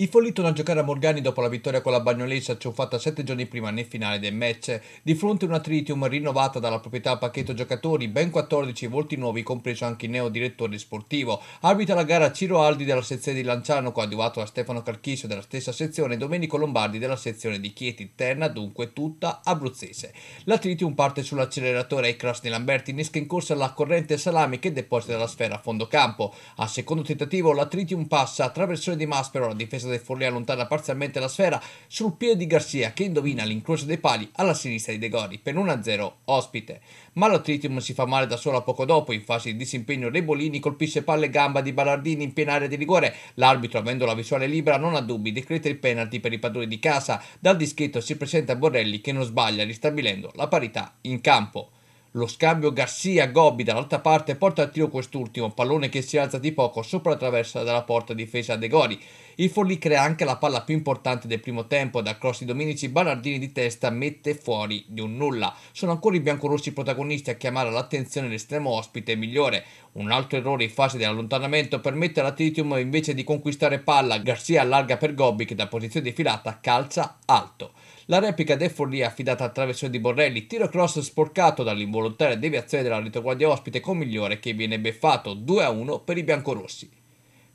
I folli tornano a giocare a Morgani dopo la vittoria con la Bagnolense acciuffata sette giorni prima nel finale del match. Di fronte a una Tritium rinnovata dalla proprietà pacchetto giocatori, ben 14 volti nuovi, compreso anche il neo direttore sportivo. Arbita la gara Ciro Aldi della sezione di Lanciano, coadiuvato da Stefano Calchisio della stessa sezione e Domenico Lombardi della sezione di Chieti, terna dunque tutta abruzzese. La Tritium parte sull'acceleratore e di Lamberti innesca in corsa la corrente Salami che deposita la sfera a fondo campo. A secondo tentativo la Tritium passa attraversione di Maspero alla difesa destro De Forlì allontana parzialmente la sfera sul piede di Garcia che indovina l'incrocio dei pali alla sinistra di De Gori per 1-0 ospite. Ma l'Otritium si fa male da sola poco dopo in fase di disimpegno Rebolini colpisce palle e gamba di Ballardini in piena area di rigore. L'arbitro avendo la visuale libera non ha dubbi, decreta il penalty per i padroni di casa. Dal dischetto si presenta Borrelli che non sbaglia ristabilendo la parità in campo. Lo scambio Garcia-Gobbi dall'altra parte porta a tiro quest'ultimo, pallone che si alza di poco sopra la traversa della porta difesa De Gori. Il Forlì crea anche la palla più importante del primo tempo da cross di Dominici Ballardini di testa mette fuori di un nulla. Sono ancora i biancorossi protagonisti a chiamare l'attenzione l'estremo ospite migliore. Un altro errore in fase di allontanamento permette alla Titium invece di conquistare palla. Garcia allarga per Gobbi che da posizione defilata calza alto. La replica del Forlì è affidata attraverso di Borrelli, tiro cross sporcato dall'involontaria deviazione della retroguardia ospite con Migliore che viene beffato 2-1 per i biancorossi.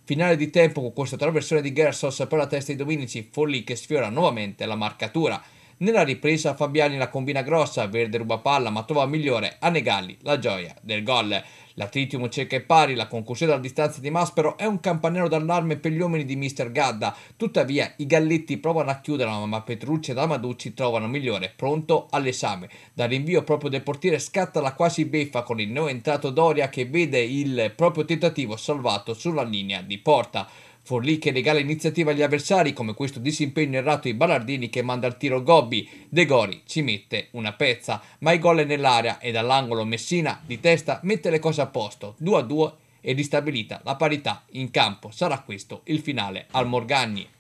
Finale di tempo con questa traversione di Gersos per la testa di Dominici, Folli che sfiora nuovamente la marcatura. Nella ripresa Fabiani la combina grossa, Verde ruba palla ma trova migliore a Negalli la gioia del gol. La tritium cieca e pari, la concussione alla distanza di Maspero è un campanello d'allarme per gli uomini di Mr. Gadda. Tuttavia, i galletti provano a chiuderla, ma Petrucci e Damaducci trovano migliore, pronto all'esame. Dal rinvio proprio del portiere scatta la quasi beffa con il neoentrato Doria che vede il proprio tentativo salvato sulla linea di porta. Forlì che regala iniziativa agli avversari, come questo disimpegno errato di Ballardini che manda al tiro Gobbi. De Gori ci mette una pezza, ma il gol è nell'area e dall'angolo Messina, di testa, mette le cose a posto 2 a 2 e ristabilita la parità in campo. Sarà questo il finale al Morgagni.